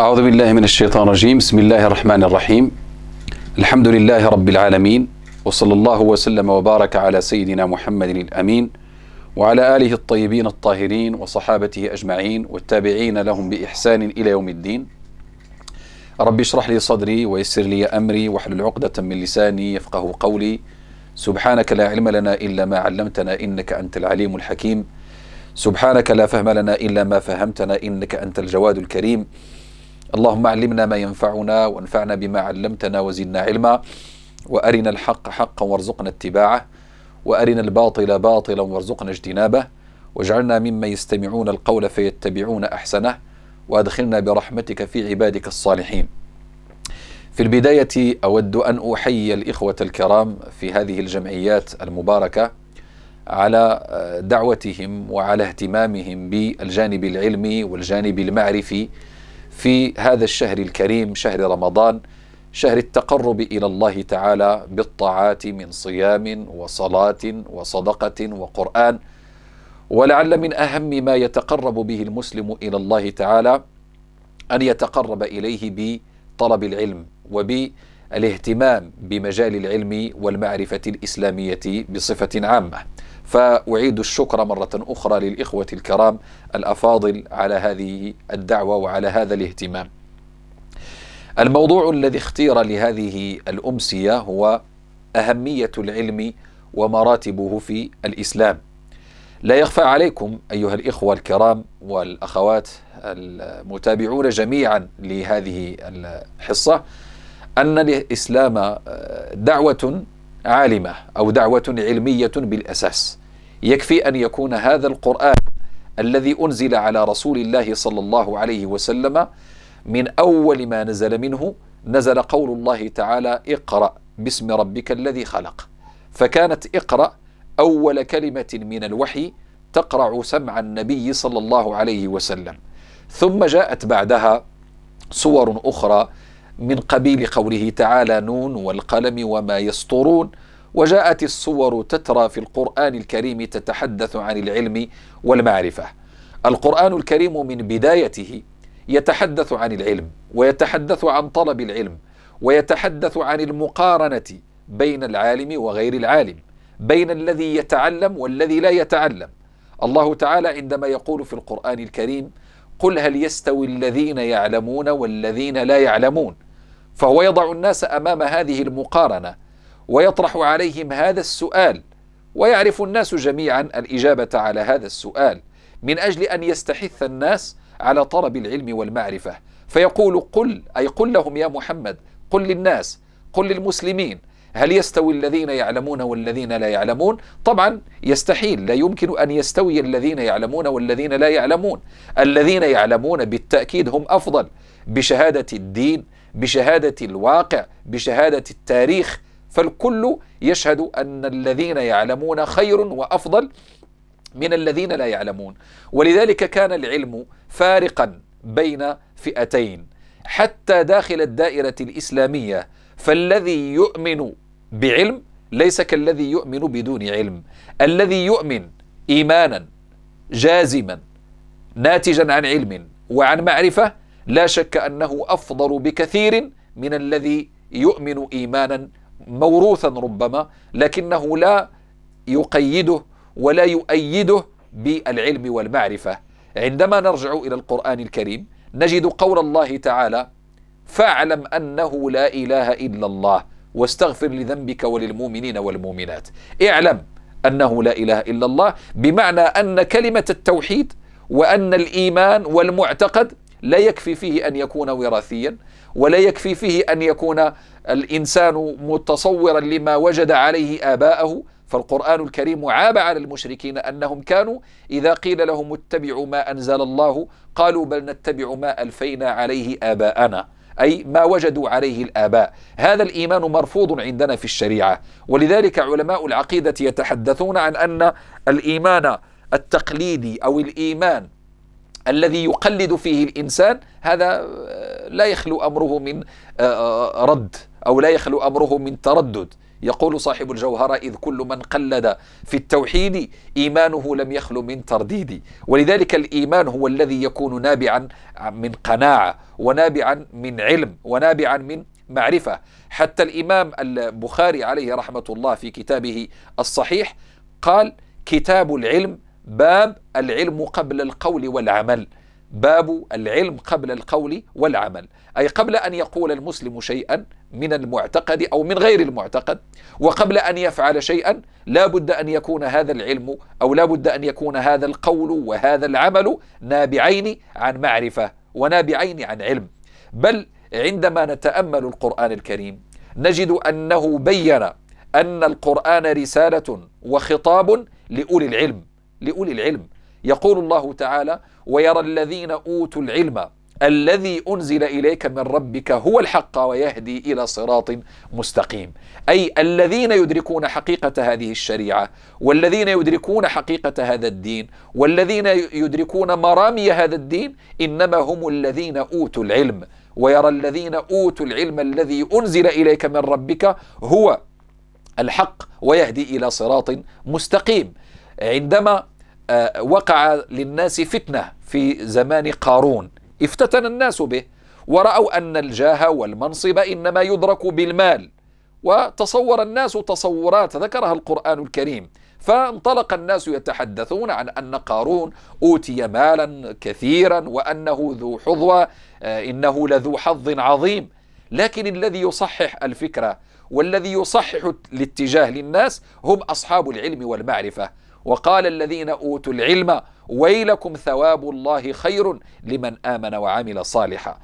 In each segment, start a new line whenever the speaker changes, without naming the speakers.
أعوذ بالله من الشيطان الرجيم بسم الله الرحمن الرحيم الحمد لله رب العالمين وصلى الله وسلم وبارك على سيدنا محمد الأمين وعلى آله الطيبين الطاهرين وصحابته أجمعين والتابعين لهم بإحسان إلى يوم الدين رب اشرح لي صدري ويسر لي أمري واحلل عقدة من لساني يفقه قولي سبحانك لا علم لنا إلا ما علمتنا إنك أنت العليم الحكيم سبحانك لا فهم لنا إلا ما فهمتنا إنك أنت الجواد الكريم اللهم علمنا ما ينفعنا وانفعنا بما علمتنا وزدنا علما وارنا الحق حقا وارزقنا اتباعه وارنا الباطل باطلا وارزقنا اجتنابه واجعلنا ممن يستمعون القول فيتبعون احسنه وادخلنا برحمتك في عبادك الصالحين. في البدايه اود ان احيي الاخوه الكرام في هذه الجمعيات المباركه على آه، دعوتهم وعلى اهتمامهم بالجانب العلمي والجانب المعرفي في هذا الشهر الكريم شهر رمضان شهر التقرب الى الله تعالى بالطاعات من صيام وصلاه وصدقه وقران ولعل من اهم ما يتقرب به المسلم الى الله تعالى ان يتقرب اليه بطلب العلم وبالاهتمام بمجال العلم والمعرفه الاسلاميه بصفه عامه فأعيد الشكر مرة أخرى للإخوة الكرام الأفاضل على هذه الدعوة وعلى هذا الاهتمام. الموضوع الذي اختير لهذه الأمسية هو أهمية العلم ومراتبه في الإسلام. لا يخفى عليكم أيها الإخوة الكرام والأخوات المتابعون جميعا لهذه الحصة أن الإسلام دعوة عالمة أو دعوة علمية بالأساس يكفي أن يكون هذا القرآن الذي أنزل على رسول الله صلى الله عليه وسلم من أول ما نزل منه نزل قول الله تعالى اقرأ باسم ربك الذي خلق فكانت اقرأ أول كلمة من الوحي تقرع سمع النبي صلى الله عليه وسلم ثم جاءت بعدها صور أخرى من قبيل قوله تعالى نون والقلم وما يسطرون وجاءت الصور تترى في القران الكريم تتحدث عن العلم والمعرفه القران الكريم من بدايته يتحدث عن العلم ويتحدث عن طلب العلم ويتحدث عن المقارنه بين العالم وغير العالم بين الذي يتعلم والذي لا يتعلم الله تعالى عندما يقول في القران الكريم قل هل يستوي الذين يعلمون والذين لا يعلمون فهو يضع الناس امام هذه المقارنه ويطرح عليهم هذا السؤال ويعرف الناس جميعا الاجابه على هذا السؤال من اجل ان يستحث الناس على طلب العلم والمعرفه فيقول قل اي قل لهم يا محمد قل للناس قل للمسلمين هل يستوي الذين يعلمون والذين لا يعلمون؟ طبعا يستحيل لا يمكن ان يستوي الذين يعلمون والذين لا يعلمون. الذين يعلمون بالتاكيد هم افضل بشهاده الدين بشهادة الواقع بشهادة التاريخ فالكل يشهد أن الذين يعلمون خير وأفضل من الذين لا يعلمون ولذلك كان العلم فارقا بين فئتين حتى داخل الدائرة الإسلامية فالذي يؤمن بعلم ليس كالذي يؤمن بدون علم الذي يؤمن إيمانا جازما ناتجا عن علم وعن معرفة لا شك انه افضل بكثير من الذي يؤمن ايمانا موروثا ربما لكنه لا يقيده ولا يؤيده بالعلم والمعرفه عندما نرجع الى القران الكريم نجد قول الله تعالى فاعلم انه لا اله الا الله واستغفر لذنبك وللمؤمنين والمؤمنات اعلم انه لا اله الا الله بمعنى ان كلمه التوحيد وان الايمان والمعتقد لا يكفي فيه ان يكون وراثيا ولا يكفي فيه ان يكون الانسان متصورا لما وجد عليه اباءه فالقران الكريم عاب على المشركين انهم كانوا اذا قيل لهم اتبعوا ما انزل الله قالوا بل نتبع ما الفينا عليه اباءنا اي ما وجدوا عليه الاباء هذا الايمان مرفوض عندنا في الشريعه ولذلك علماء العقيده يتحدثون عن ان الايمان التقليدي او الايمان الذي يقلد فيه الإنسان هذا آه، لا يخلو أمره من آه، آه، رد أو لا يخلو أمره من تردد يقول صاحب الجوهرة إذ كل من قلد في التوحيد إيمانه لم يخلو من ترديد ولذلك الإيمان هو الذي يكون نابعا من قناعة ونابعا من علم ونابعا من معرفة حتى الإمام البخاري عليه رحمة الله في كتابه الصحيح قال كتاب العلم باب العلم قبل القول والعمل باب العلم قبل القول والعمل اي قبل ان يقول المسلم شيئا من المعتقد او من غير المعتقد وقبل ان يفعل شيئا لا بد ان يكون هذا العلم او لا بد ان يكون هذا القول وهذا العمل نابعين عن معرفه ونابعين عن علم بل عندما نتامل القران الكريم نجد انه بين ان القران رساله وخطاب لاولي العلم لأولي العلم يقول الله تعالى ويرى الذين أوتوا العلم الذي أنزل إليك من ربك هو الحق ويهدي إلى صراط مستقيم أي الذين يدركون حقيقة هذه الشريعة والذين يدركون حقيقة هذا الدين والذين يدركون مرامي هذا الدين إنما هم الذين أوتوا العلم ويرى الذين أوتوا العلم الذي أنزل إليك من ربك هو الحق ويهدي إلى صراط مستقيم عندما آه، وقع للناس فتنة في زمان قارون افتتن الناس به ورأوا أن الجاه والمنصب إنما يدرك بالمال وتصور الناس تصورات ذكرها القرآن الكريم فانطلق الناس يتحدثون عن أن قارون أوتي مالا كثيرا وأنه ذو حظوة آه، إنه لذو حظ عظيم لكن الذي يصحح الفكرة والذي يصحح الاتجاه للناس هم أصحاب العلم والمعرفة وقال الذين اوتوا العلم ويلكم ثواب الله خير لمن امن وعمل صالحا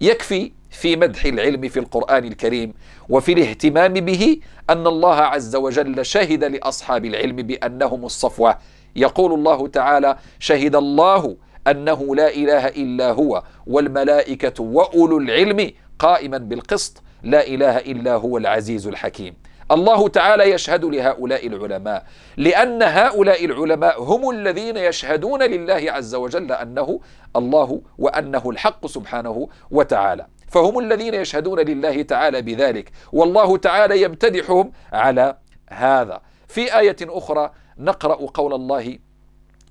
يكفي في مدح العلم في القران الكريم وفي الاهتمام به ان الله عز وجل شهد لاصحاب العلم بانهم الصفوه يقول الله تعالى شهد الله انه لا اله الا هو والملائكه واولو العلم قائما بالقسط لا اله الا هو العزيز الحكيم الله تعالى يشهد لهؤلاء العلماء لأن هؤلاء العلماء هم الذين يشهدون لله عز وجل أنه الله وأنه الحق سبحانه وتعالى فهم الذين يشهدون لله تعالى بذلك والله تعالى يمتدحهم على هذا في آية أخرى نقرأ قول الله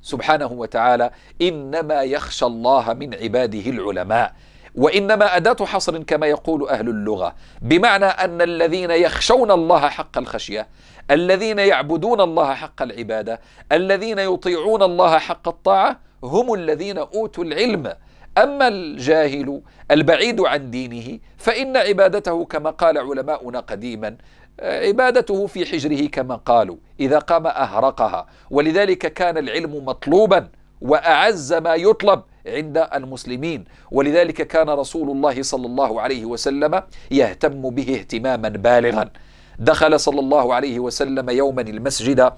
سبحانه وتعالى إنما يخشى الله من عباده العلماء وانما اداه حصر كما يقول اهل اللغه بمعنى ان الذين يخشون الله حق الخشيه الذين يعبدون الله حق العباده الذين يطيعون الله حق الطاعه هم الذين اوتوا العلم اما الجاهل البعيد عن دينه فان عبادته كما قال علماؤنا قديما عبادته في حجره كما قالوا اذا قام اهرقها ولذلك كان العلم مطلوبا واعز ما يطلب عند المسلمين ولذلك كان رسول الله صلى الله عليه وسلم يهتم به اهتماما بالغا دخل صلى الله عليه وسلم يوما المسجد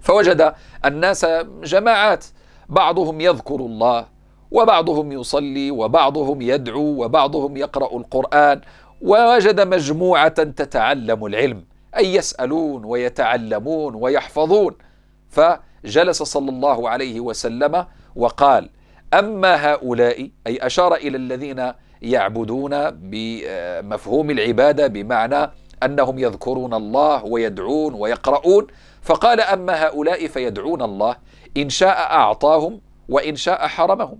فوجد الناس جماعات بعضهم يذكر الله وبعضهم يصلي وبعضهم يدعو وبعضهم يقرا القران ووجد مجموعه تتعلم العلم اي يسالون ويتعلمون ويحفظون فجلس صلى الله عليه وسلم وقال أما هؤلاء أي أشار إلى الذين يعبدون بمفهوم العبادة بمعنى أنهم يذكرون الله ويدعون ويقرؤون فقال أما هؤلاء فيدعون الله إن شاء أعطاهم وإن شاء حرمهم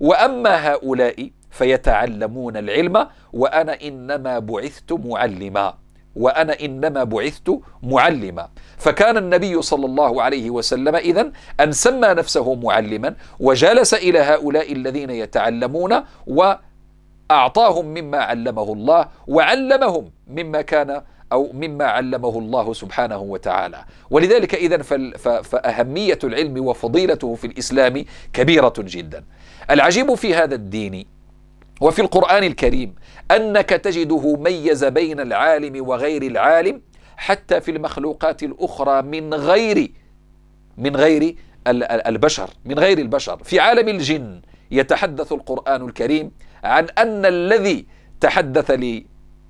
وأما هؤلاء فيتعلمون العلم وأنا إنما بعثت معلما وأنا إنما بعثت معلما فكان النبي صلى الله عليه وسلم إذا أن سمى نفسه معلما وجلس إلى هؤلاء الذين يتعلمون وأعطاهم مما علمه الله وعلمهم مما كان أو مما علمه الله سبحانه وتعالى ولذلك إذا فأهمية العلم وفضيلته في الإسلام كبيرة جدا العجيب في هذا الدين وفي القرآن الكريم أنك تجده ميز بين العالم وغير العالم حتى في المخلوقات الأخرى من غير من غير البشر من غير البشر في عالم الجن يتحدث القرآن الكريم عن أن الذي تحدث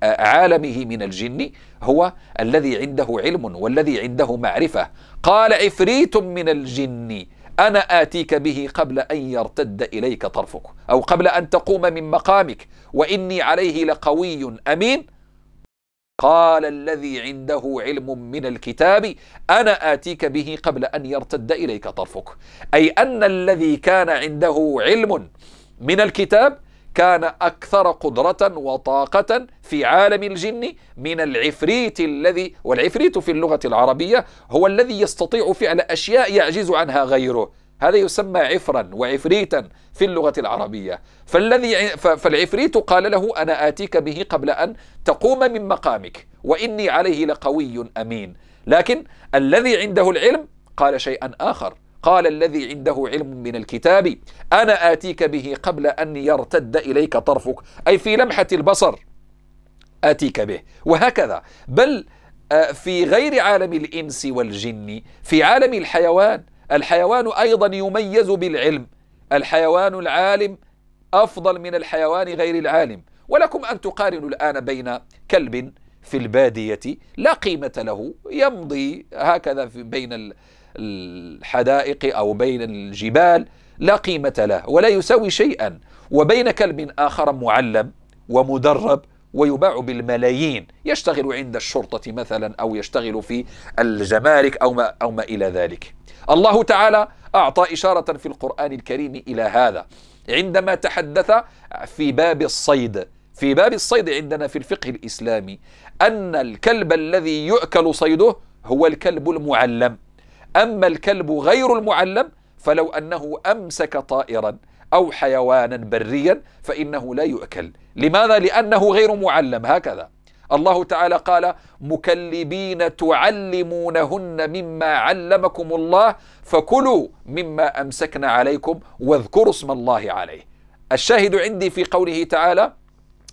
عالمه من الجن هو الذي عنده علم والذي عنده معرفه قال عفريت من الجن أنا آتيك به قبل أن يرتد إليك طرفك أو قبل أن تقوم من مقامك وإني عليه لقوي أمين قال الذي عنده علم من الكتاب انا اتيك به قبل ان يرتد اليك طرفك اي ان الذي كان عنده علم من الكتاب كان أكثر قدرة وطاقة في عالم الجن من العفريت الذي والعفريت في اللغة العربية هو الذي يستطيع فعل أشياء يعجز عنها غيره هذا يسمى عفرا وعفريتا في اللغة العربية فالذي فالعفريت قال له أنا آتيك به قبل أن تقوم من مقامك وإني عليه لقوي أمين لكن الذي عنده العلم قال شيئا آخر قال الذي عنده علم من الكتاب أنا آتيك به قبل أن يرتد إليك طرفك أي في لمحة البصر آتيك به وهكذا بل آه، في غير عالم الإنس والجن في عالم الحيوان الحيوان أيضا يميز بالعلم الحيوان العالم أفضل من الحيوان غير العالم ولكم أن تقارنوا الآن بين كلب في البادية لا قيمة له يمضي هكذا بين الحدائق أو بين الجبال لا قيمة له ولا يساوي شيئا وبين كلب آخر معلم ومدرب ويباع بالملايين يشتغل عند الشرطة مثلا أو يشتغل في الجمارك أو ما, أو ما إلى ذلك الله تعالى أعطى إشارة في القرآن الكريم إلى هذا عندما تحدث في باب الصيد في باب الصيد عندنا في الفقه الإسلامي أن الكلب الذي يؤكل صيده هو الكلب المعلم أما الكلب غير المعلم فلو أنه أمسك طائرا أو حيوانا بريا فإنه لا يؤكل لماذا؟ لأنه غير معلم هكذا الله تعالى قال مكلبين تعلمونهن مما علمكم الله فكلوا مما أمسكنا عليكم واذكروا اسم الله عليه الشاهد عندي في قوله تعالى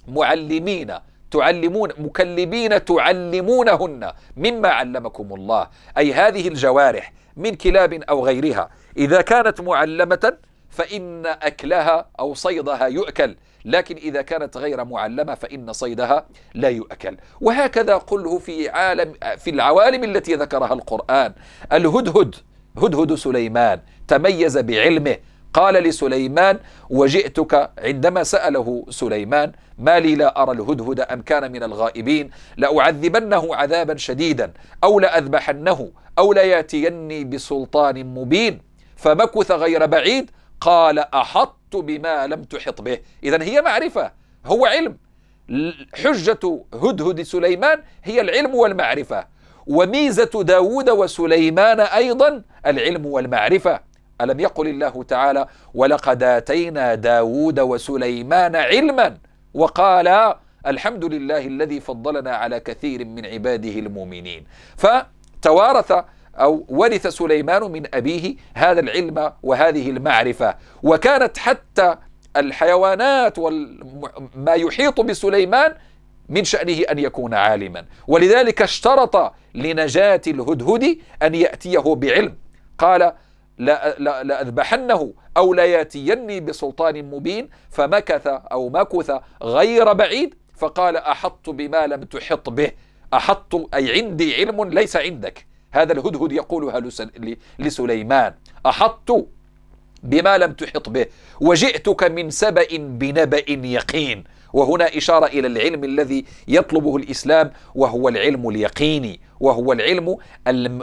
معلمين تعلمون مكلبين تعلمونهن مما علمكم الله أي هذه الجوارح من كلاب أو غيرها إذا كانت معلمة فإن أكلها أو صيدها يؤكل لكن إذا كانت غير معلمة فإن صيدها لا يؤكل وهكذا قله في عالم في العوالم التي ذكرها القرآن الهدهد هدهد سليمان تميز بعلمه قال لسليمان وجئتك عندما سأله سليمان ما لي لا أرى الهدهد أم كان من الغائبين لأعذبنه عذابا شديدا أو لأذبحنه أو لياتيني بسلطان مبين فمكث غير بعيد قال أحطت بما لم تحط به إذا هي معرفة هو علم حجة هدهد سليمان هي العلم والمعرفة وميزة داود وسليمان أيضا العلم والمعرفة ألم يقل الله تعالى ولقد آتينا داود وسليمان علما وقالا الحمد لله الذي فضلنا على كثير من عباده المؤمنين فتوارث أو ورث سليمان من أبيه هذا العلم وهذه المعرفة وكانت حتى الحيوانات وما يحيط بسليمان من شأنه أن يكون عالما ولذلك اشترط لنجاة الهدهد أن يأتيه بعلم قال لأذبحنه أو لياتيني بسلطان مبين فمكث أو مكث غير بعيد فقال أحط بما لم تحط به أحط أي عندي علم ليس عندك هذا الهدهد يقولها لسليمان أحط بما لم تحط به وجئتك من سبأ بنبأ يقين وهنا إشارة إلى العلم الذي يطلبه الإسلام وهو العلم اليقيني وهو العلم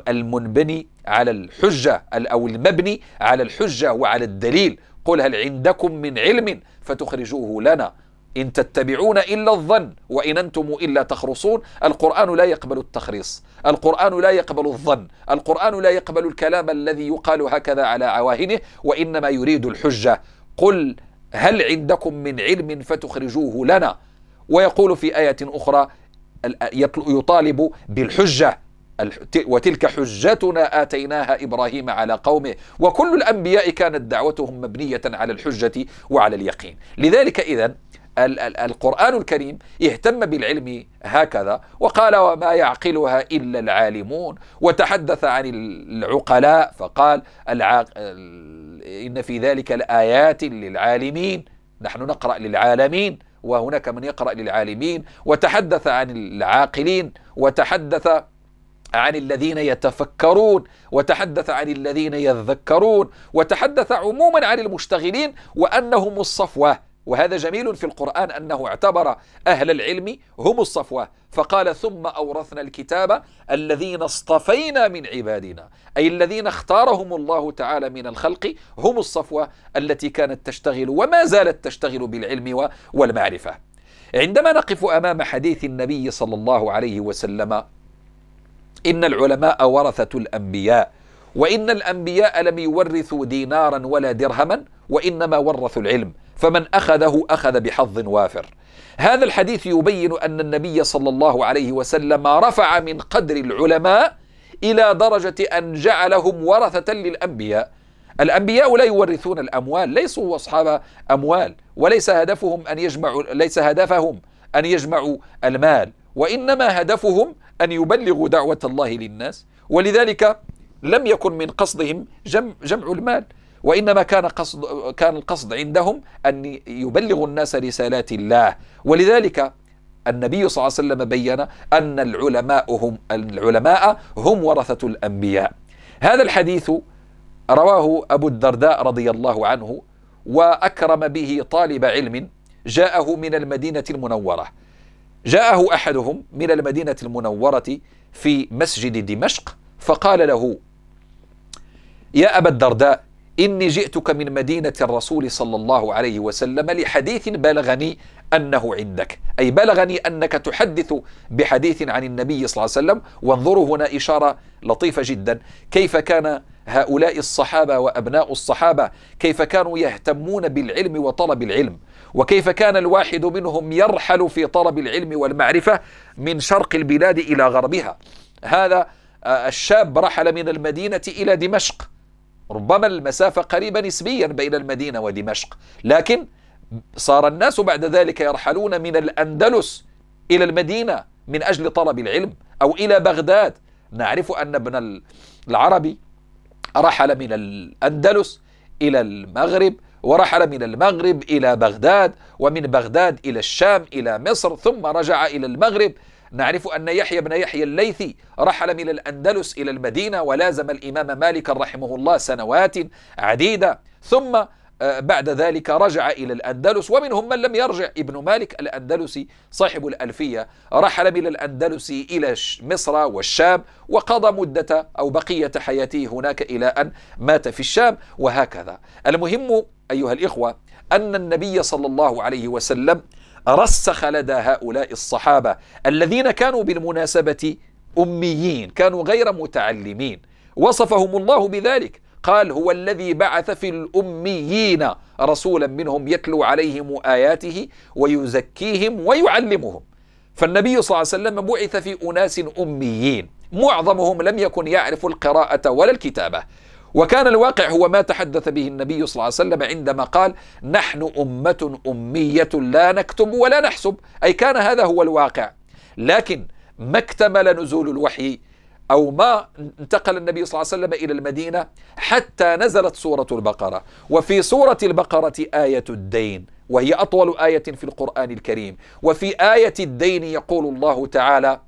المنبني على الحجة أو المبني على الحجة وعلى الدليل قل هل عندكم من علم فتخرجوه لنا إن تتبعون إلا الظن وإن أنتم إلا تخرصون القرآن لا يقبل التخريص القرآن لا يقبل الظن القرآن لا يقبل الكلام الذي يقال هكذا على عواهنه وإنما يريد الحجة قل هل عندكم من علم فتخرجوه لنا ويقول في آية أخرى يطالب بالحجة وتلك حجتنا آتيناها إبراهيم على قومه وكل الأنبياء كانت دعوتهم مبنية على الحجة وعلى اليقين لذلك إذن القرآن الكريم اهتم بالعلم هكذا وقال وما يعقلها إلا العالمون وتحدث عن العقلاء فقال العق... إن في ذلك الآيات للعالمين نحن نقرأ للعالمين وهناك من يقرأ للعالمين وتحدث عن العاقلين وتحدث عن الذين يتفكرون وتحدث عن الذين يذكرون وتحدث عموما عن المشتغلين وأنهم الصفوة وهذا جميل في القرآن أنه اعتبر أهل العلم هم الصفوة فقال ثم أورثنا الكتاب الذين اصطفينا من عبادنا أي الذين اختارهم الله تعالى من الخلق هم الصفوة التي كانت تشتغل وما زالت تشتغل بالعلم والمعرفة عندما نقف أمام حديث النبي صلى الله عليه وسلم إن العلماء ورثة الأنبياء وإن الأنبياء لم يورثوا دينارا ولا درهما وإنما ورثوا العلم فمن اخذه اخذ بحظ وافر هذا الحديث يبين ان النبي صلى الله عليه وسلم رفع من قدر العلماء الى درجه ان جعلهم ورثه للانبياء الانبياء لا يورثون الاموال ليسوا اصحاب اموال وليس هدفهم ان يجمعوا ليس هدفهم ان يجمعوا المال وانما هدفهم ان يبلغوا دعوه الله للناس ولذلك لم يكن من قصدهم جمع, المال وإنما كان قصد كان القصد عندهم أن يبلغوا الناس رسالات الله ولذلك النبي صلى الله عليه وسلم بين أن العلماء هم العلماء هم ورثة الأنبياء هذا الحديث رواه أبو الدرداء رضي الله عنه وأكرم به طالب علم جاءه من المدينة المنورة جاءه أحدهم من المدينة المنورة في مسجد دمشق فقال له يا أبا الدرداء إني جئتك من مدينة الرسول صلى الله عليه وسلم لحديث بلغني أنه عندك أي بلغني أنك تحدث بحديث عن النبي صلى الله عليه وسلم وانظروا هنا إشارة لطيفة جدا كيف كان هؤلاء الصحابة وأبناء الصحابة كيف كانوا يهتمون بالعلم وطلب العلم وكيف كان الواحد منهم يرحل في طلب العلم والمعرفة من شرق البلاد إلى غربها هذا آه، الشاب رحل من المدينة إلى دمشق ربما المسافة قريبة نسبيا بين المدينة ودمشق لكن صار الناس بعد ذلك يرحلون من الأندلس إلى المدينة من أجل طلب العلم أو إلى بغداد نعرف أن ابن العربي رحل من الأندلس إلى المغرب ورحل من المغرب إلى بغداد ومن بغداد إلى الشام إلى مصر ثم رجع إلى المغرب نعرف أن يحيى بن يحيى الليثي رحل من الأندلس إلى المدينة ولازم الإمام مالكا رحمه الله سنوات عديدة ثم آه، بعد ذلك رجع إلى الأندلس ومنهم من لم يرجع ابن مالك الأندلسي صاحب الألفية رحل من الأندلس إلى مصر والشام وقضى مدة أو بقية حياته هناك إلى أن مات في الشام وهكذا المهم أيها الإخوة أن النبي صلى الله عليه وسلم رسخ لدى هؤلاء الصحابه الذين كانوا بالمناسبه اميين كانوا غير متعلمين وصفهم الله بذلك قال هو الذي بعث في الاميين رسولا منهم يتلو عليهم اياته ويزكيهم ويعلمهم فالنبي صلى الله عليه وسلم بعث في اناس اميين معظمهم لم يكن يعرف القراءه ولا الكتابه وكان الواقع هو ما تحدث به النبي صلى الله عليه وسلم عندما قال نحن أمة أمية لا نكتب ولا نحسب أي كان هذا هو الواقع لكن ما اكتمل نزول الوحي أو ما انتقل النبي صلى الله عليه وسلم إلى المدينة حتى نزلت سورة البقرة وفي سورة البقرة آية الدين وهي أطول آية في القرآن الكريم وفي آية الدين يقول الله تعالى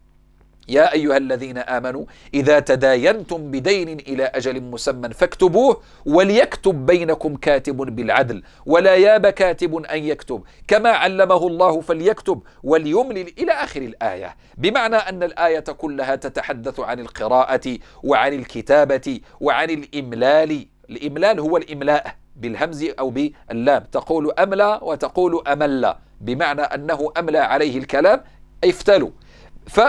يا أيها الذين آمنوا إذا تداينتم بدين إلى أجل مسمى فاكتبوه وليكتب بينكم كاتب بالعدل ولا ياب كاتب أن يكتب كما علمه الله فليكتب وليملل إلى آخر الآية بمعنى أن الآية كلها تتحدث عن القراءة وعن الكتابة وعن الإملال الإملال هو الإملاء بالهمز أو باللام تقول أملى وتقول أملى بمعنى أنه أملى عليه الكلام افتلوا ف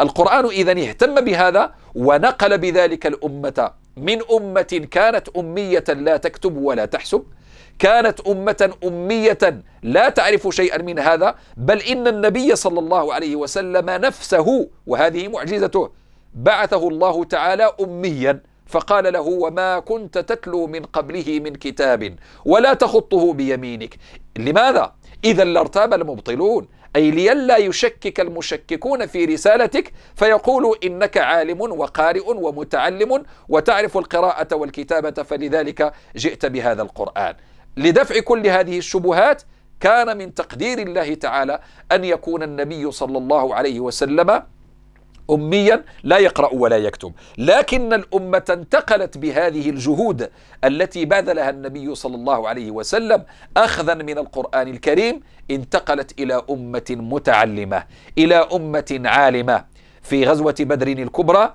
القرآن إذا اهتم بهذا ونقل بذلك الأمة من أمة كانت أمية لا تكتب ولا تحسب كانت أمة أمية لا تعرف شيئا من هذا بل إن النبي صلى الله عليه وسلم نفسه وهذه معجزته بعثه الله تعالى أميا فقال له وما كنت تتلو من قبله من كتاب ولا تخطه بيمينك لماذا؟ إذا لارتاب المبطلون أي لئلا يشكك المشككون في رسالتك فيقولوا إنك عالم وقارئ ومتعلم وتعرف القراءة والكتابة فلذلك جئت بهذا القرآن لدفع كل هذه الشبهات كان من تقدير الله تعالى أن يكون النبي صلى الله عليه وسلم أميا لا يقرأ ولا يكتب لكن الأمة انتقلت بهذه الجهود التي بذلها النبي صلى الله عليه وسلم أخذا من القرآن الكريم انتقلت إلى أمة متعلمة إلى أمة عالمة في غزوة بدر الكبرى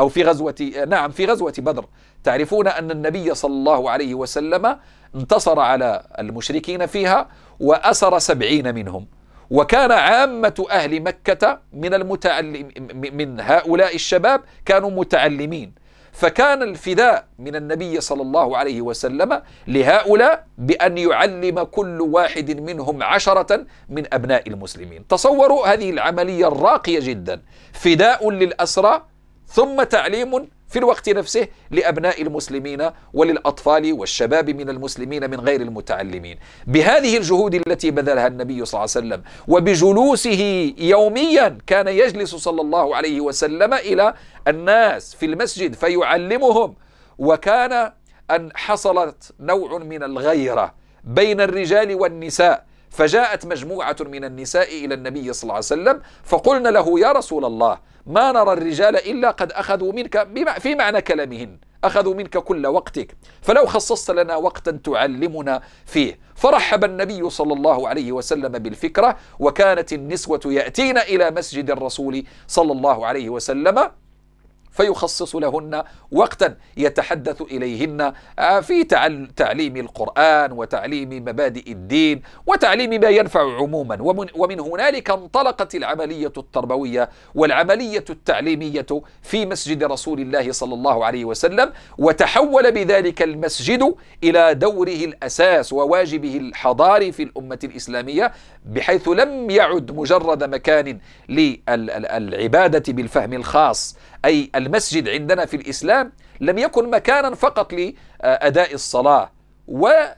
أو في غزوة نعم في غزوة بدر تعرفون أن النبي صلى الله عليه وسلم انتصر على المشركين فيها وأسر سبعين منهم وكان عامة أهل مكة من المتعلم من هؤلاء الشباب كانوا متعلمين فكان الفداء من النبي صلى الله عليه وسلم لهؤلاء بأن يعلم كل واحد منهم عشرة من أبناء المسلمين تصوروا هذه العملية الراقية جدا فداء للأسرى ثم تعليم في الوقت نفسه لابناء المسلمين وللاطفال والشباب من المسلمين من غير المتعلمين. بهذه الجهود التي بذلها النبي صلى الله عليه وسلم وبجلوسه يوميا كان يجلس صلى الله عليه وسلم الى الناس في المسجد فيعلمهم وكان ان حصلت نوع من الغيره بين الرجال والنساء فجاءت مجموعه من النساء الى النبي صلى الله عليه وسلم فقلنا له يا رسول الله ما نرى الرجال إلا قد أخذوا منك في معنى كلامهن أخذوا منك كل وقتك فلو خصصت لنا وقتا تعلمنا فيه فرحب النبي صلى الله عليه وسلم بالفكرة وكانت النسوة يأتين إلى مسجد الرسول صلى الله عليه وسلم فيخصص لهن وقتا يتحدث إليهن آه، في تعليم القرآن وتعليم مبادئ الدين وتعليم ما ينفع عموما ومن, ومن هنالك انطلقت العملية التربوية والعملية التعليمية في مسجد رسول الله صلى الله عليه وسلم وتحول بذلك المسجد إلى دوره الأساس وواجبه الحضاري في الأمة الإسلامية بحيث لم يعد مجرد مكان للعبادة بالفهم الخاص أي المسجد عندنا في الإسلام لم يكن مكانا فقط لأداء الصلاة ولا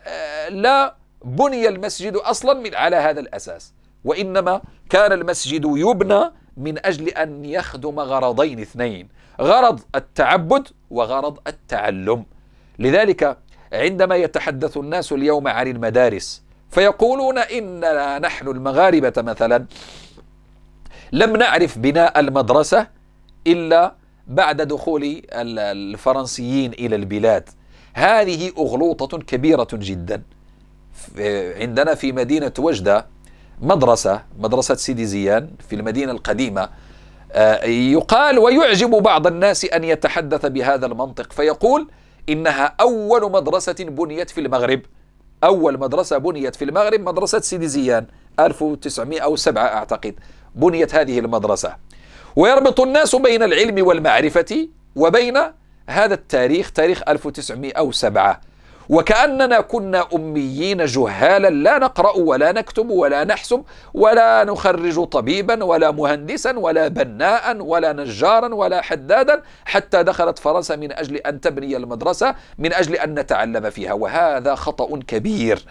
آه، بني المسجد أصلا من على هذا الأساس وإنما كان المسجد يبنى من أجل أن يخدم غرضين اثنين غرض التعبد وغرض التعلم لذلك عندما يتحدث الناس اليوم عن المدارس فيقولون إننا نحن المغاربة مثلا لم نعرف بناء المدرسة إلا بعد دخول الفرنسيين إلى البلاد هذه أغلوطة كبيرة جدا عندنا في مدينة وجدة مدرسة مدرسة سيدي زيان في المدينة القديمة آه، يقال ويعجب بعض الناس أن يتحدث بهذا المنطق فيقول إنها أول مدرسة بنيت في المغرب أول مدرسة بنيت في المغرب مدرسة سيدي زيان 1907 أعتقد بنيت هذه المدرسة ويربط الناس بين العلم والمعرفة وبين هذا التاريخ تاريخ 1907 وكأننا كنا أميين جهالا لا نقرأ ولا نكتب ولا نحسب ولا نخرج طبيبا ولا مهندسا ولا بناء ولا نجارا ولا حدادا حتى دخلت فرنسا من أجل أن تبني المدرسة من أجل أن نتعلم فيها وهذا خطأ كبير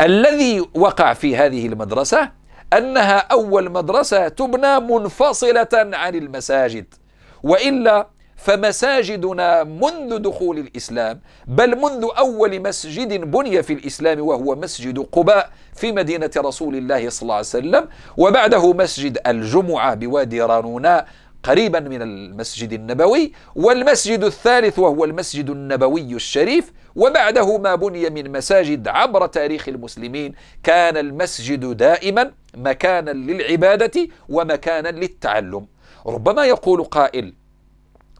الذي وقع في هذه المدرسة أنها أول مدرسة تبنى منفصلة عن المساجد وإلا فمساجدنا منذ دخول الاسلام بل منذ اول مسجد بني في الاسلام وهو مسجد قباء في مدينه رسول الله صلى الله عليه وسلم وبعده مسجد الجمعه بوادي رانونا قريبا من المسجد النبوي والمسجد الثالث وهو المسجد النبوي الشريف وبعده ما بني من مساجد عبر تاريخ المسلمين كان المسجد دائما مكانا للعباده ومكانا للتعلم ربما يقول قائل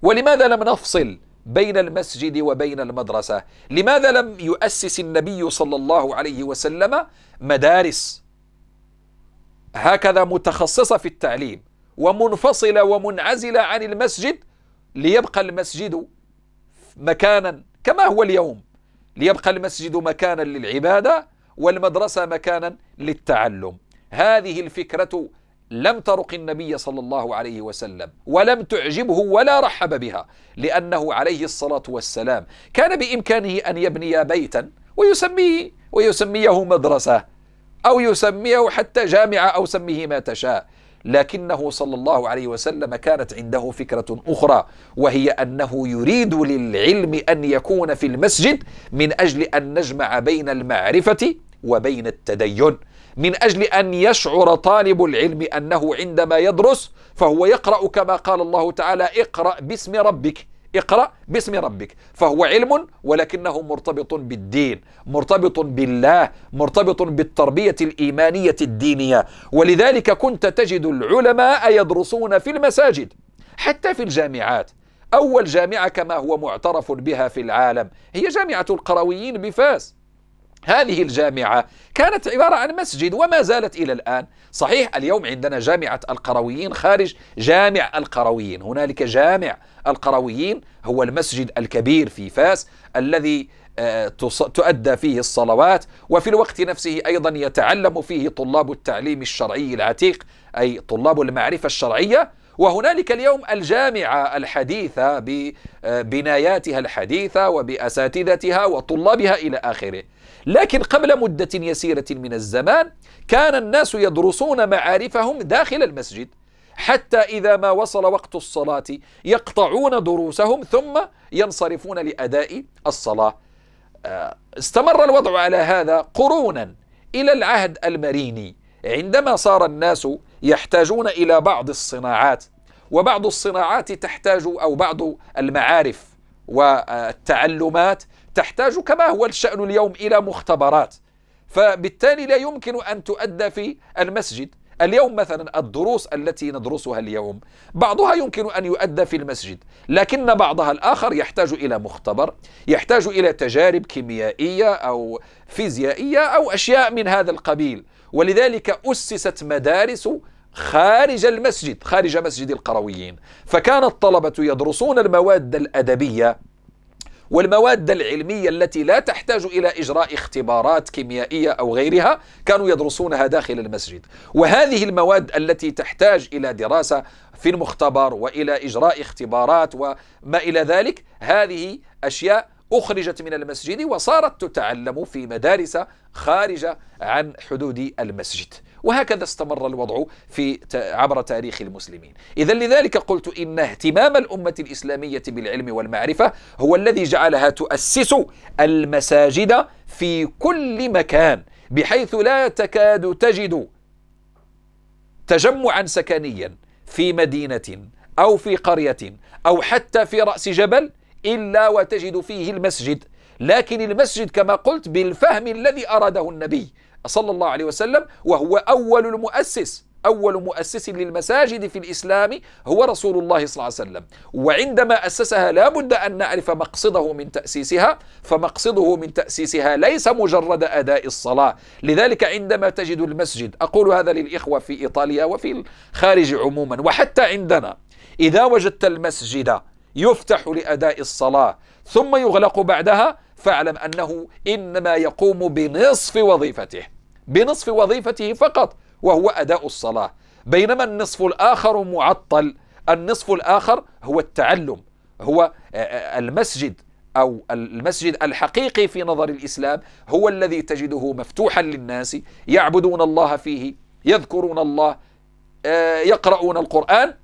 ولماذا لم نفصل بين المسجد وبين المدرسة لماذا لم يؤسس النبي صلى الله عليه وسلم مدارس هكذا متخصصة في التعليم ومنفصلة ومنعزلة عن المسجد ليبقى المسجد مكانا كما هو اليوم ليبقى المسجد مكانا للعبادة والمدرسة مكانا للتعلم هذه الفكرة لم ترق النبي صلى الله عليه وسلم ولم تعجبه ولا رحب بها لأنه عليه الصلاة والسلام كان بإمكانه أن يبني بيتا ويسميه ويسميه مدرسة أو يسميه حتى جامعة أو سميه ما تشاء لكنه صلى الله عليه وسلم كانت عنده فكرة أخرى وهي أنه يريد للعلم أن يكون في المسجد من أجل أن نجمع بين المعرفة وبين التدين من أجل أن يشعر طالب العلم أنه عندما يدرس فهو يقرأ كما قال الله تعالى اقرأ باسم ربك اقرأ باسم ربك فهو علم ولكنه مرتبط بالدين مرتبط بالله مرتبط بالتربية الإيمانية الدينية ولذلك كنت تجد العلماء يدرسون في المساجد حتى في الجامعات أول جامعة كما هو معترف بها في العالم هي جامعة القرويين بفاس هذه الجامعة كانت عبارة عن مسجد وما زالت إلى الآن صحيح اليوم عندنا جامعة القرويين خارج جامع القرويين هنالك جامع القرويين هو المسجد الكبير في فاس الذي آه، تؤدى فيه الصلوات وفي الوقت نفسه أيضا يتعلم فيه طلاب التعليم الشرعي العتيق أي طلاب المعرفة الشرعية وهنالك اليوم الجامعة الحديثة آه، ببناياتها الحديثة وبأساتذتها وطلابها إلى آخره لكن قبل مدة يسيرة من الزمان كان الناس يدرسون معارفهم داخل المسجد حتى إذا ما وصل وقت الصلاة يقطعون دروسهم ثم ينصرفون لأداء الصلاة آه، استمر الوضع على هذا قرونا إلى العهد المريني عندما صار الناس يحتاجون الى بعض الصناعات وبعض الصناعات تحتاج او بعض المعارف والتعلمات تحتاج كما هو الشان اليوم الى مختبرات فبالتالي لا يمكن ان تؤدى في المسجد اليوم مثلا الدروس التي ندرسها اليوم بعضها يمكن ان يؤدى في المسجد لكن بعضها الاخر يحتاج الى مختبر يحتاج الى تجارب كيميائيه او فيزيائيه او اشياء من هذا القبيل ولذلك أسست مدارس خارج المسجد خارج مسجد القرويين فكان الطلبة يدرسون المواد الأدبية والمواد العلمية التي لا تحتاج إلى إجراء اختبارات كيميائية أو غيرها كانوا يدرسونها داخل المسجد وهذه المواد التي تحتاج إلى دراسة في المختبر وإلى إجراء اختبارات وما إلى ذلك هذه أشياء أخرجت من المسجد وصارت تتعلم في مدارس خارج عن حدود المسجد وهكذا استمر الوضع في عبر تاريخ المسلمين إذا لذلك قلت إن اهتمام الأمة الإسلامية بالعلم والمعرفة هو الذي جعلها تؤسس المساجد في كل مكان بحيث لا تكاد تجد تجمعا سكنيا في مدينة أو في قرية أو حتى في رأس جبل إلا وتجد فيه المسجد لكن المسجد كما قلت بالفهم الذي أراده النبي صلى الله عليه وسلم وهو أول المؤسس أول مؤسس للمساجد في الإسلام هو رسول الله صلى الله عليه وسلم وعندما أسسها لا بد أن نعرف مقصده من تأسيسها فمقصده من تأسيسها ليس مجرد أداء الصلاة لذلك عندما تجد المسجد أقول هذا للإخوة في إيطاليا وفي الخارج عموما وحتى عندنا إذا وجدت المسجد يفتح لأداء الصلاة ثم يغلق بعدها فاعلم أنه إنما يقوم بنصف وظيفته بنصف وظيفته فقط وهو أداء الصلاة بينما النصف الآخر معطل النصف الآخر هو التعلم هو المسجد أو المسجد الحقيقي في نظر الإسلام هو الذي تجده مفتوحا للناس يعبدون الله فيه يذكرون الله يقرؤون القرآن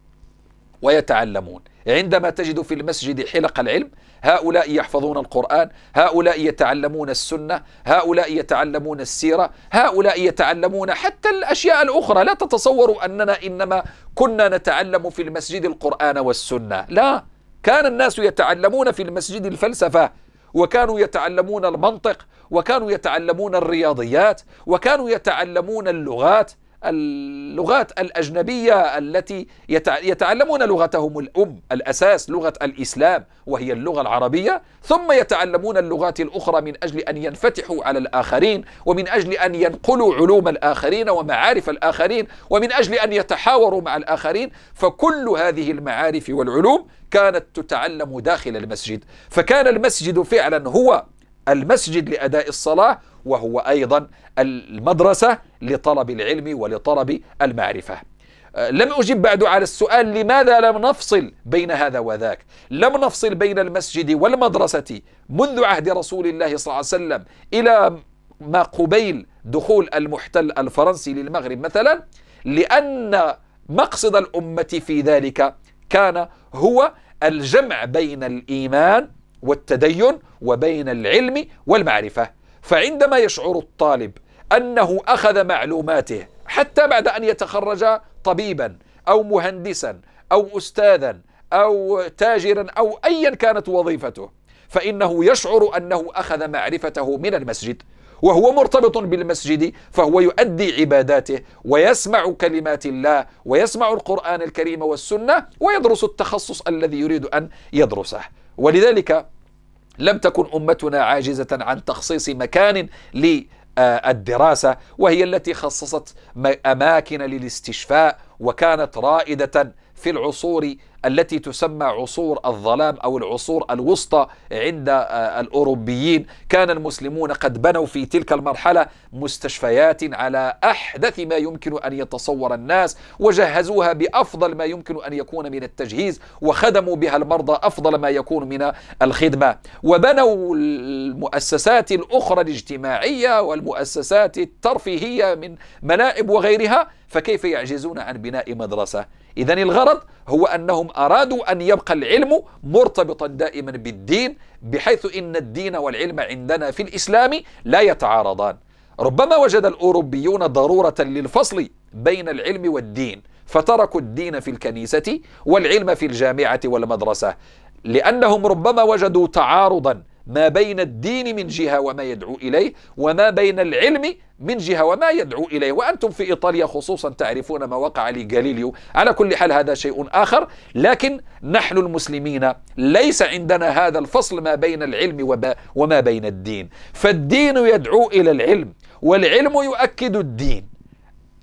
ويتعلمون عندما تجد في المسجد حلق العلم هؤلاء يحفظون القرآن هؤلاء يتعلمون السنة هؤلاء يتعلمون السيرة هؤلاء يتعلمون حتى الأشياء الأخرى لا تتصور أننا إنما كنا نتعلم في المسجد القرآن والسنة لا كان الناس يتعلمون في المسجد الفلسفة وكانوا يتعلمون المنطق وكانوا يتعلمون الرياضيات وكانوا يتعلمون اللغات اللغات الأجنبية التي يتعلمون لغتهم الأم الأساس لغة الإسلام وهي اللغة العربية ثم يتعلمون اللغات الأخرى من أجل أن ينفتحوا على الآخرين ومن أجل أن ينقلوا علوم الآخرين ومعارف الآخرين ومن أجل أن يتحاوروا مع الآخرين فكل هذه المعارف والعلوم كانت تتعلم داخل المسجد فكان المسجد فعلا هو المسجد لأداء الصلاة وهو أيضا المدرسة لطلب العلم ولطلب المعرفة أه، لم أجب بعد على السؤال لماذا لم نفصل بين هذا وذاك لم نفصل بين المسجد والمدرسة منذ عهد رسول الله صلى الله عليه وسلم إلى ما قبيل دخول المحتل الفرنسي للمغرب مثلا لأن مقصد الأمة في ذلك كان هو الجمع بين الإيمان والتدين وبين العلم والمعرفة فعندما يشعر الطالب انه اخذ معلوماته حتى بعد ان يتخرج طبيبا او مهندسا او استاذا او تاجرا او ايا كانت وظيفته فانه يشعر انه اخذ معرفته من المسجد وهو مرتبط بالمسجد فهو يؤدي عباداته ويسمع كلمات الله ويسمع القران الكريم والسنه ويدرس التخصص الذي يريد ان يدرسه ولذلك لم تكن امتنا عاجزه عن تخصيص مكان للدراسه وهي التي خصصت اماكن للاستشفاء وكانت رائده في العصور التي تسمى عصور الظلام او العصور الوسطى عند آه، الاوروبيين كان المسلمون قد بنوا في تلك المرحله مستشفيات على احدث ما يمكن ان يتصور الناس وجهزوها بافضل ما يمكن ان يكون من التجهيز وخدموا بها المرضى افضل ما يكون من الخدمه وبنوا المؤسسات الاخرى الاجتماعيه والمؤسسات الترفيهيه من منائب وغيرها فكيف يعجزون عن بناء مدرسه إذا الغرض هو أنهم أرادوا أن يبقى العلم مرتبطا دائما بالدين بحيث إن الدين والعلم عندنا في الإسلام لا يتعارضان ربما وجد الأوروبيون ضرورة للفصل بين العلم والدين فتركوا الدين في الكنيسة والعلم في الجامعة والمدرسة لأنهم ربما وجدوا تعارضا ما بين الدين من جهة وما يدعو إليه وما بين العلم من جهة وما يدعو إليه وأنتم في إيطاليا خصوصا تعرفون ما وقع لجاليليو على كل حال هذا شيء آخر لكن نحن المسلمين ليس عندنا هذا الفصل ما بين العلم وما بين الدين فالدين يدعو إلى العلم والعلم يؤكد الدين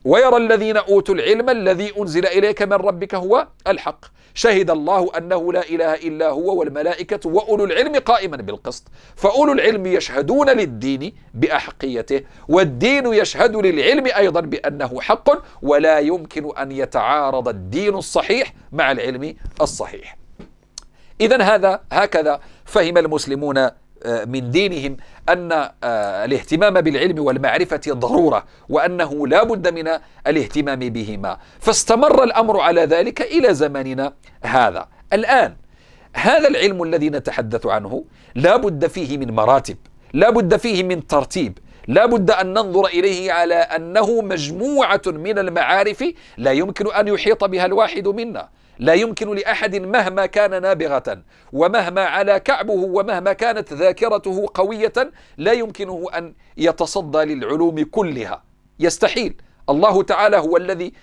ويرى الذين أوتوا العلم الذي أنزل إليك من ربك هو الحق شهد الله أنه لا إله إلا هو والملائكة وأولو العلم قائما بالقسط فأولو العلم يشهدون للدين بأحقيته والدين يشهد للعلم أيضا بأنه حق ولا يمكن أن يتعارض الدين الصحيح مع العلم الصحيح إذا هذا هكذا فهم المسلمون آه، من دينهم أن آه، الاهتمام بالعلم والمعرفة ضرورة وأنه لا بد من الاهتمام بهما فاستمر الأمر على ذلك إلى زماننا هذا الآن هذا العلم الذي نتحدث عنه لا بد فيه من مراتب لا بد فيه من ترتيب لا بد أن ننظر إليه على أنه مجموعة من المعارف لا يمكن أن يحيط بها الواحد منا لا يمكن لأحد مهما كان نابغة ومهما على كعبه ومهما كانت ذاكرته قوية لا يمكنه أن يتصدى للعلوم كلها يستحيل الله تعالى هو الذي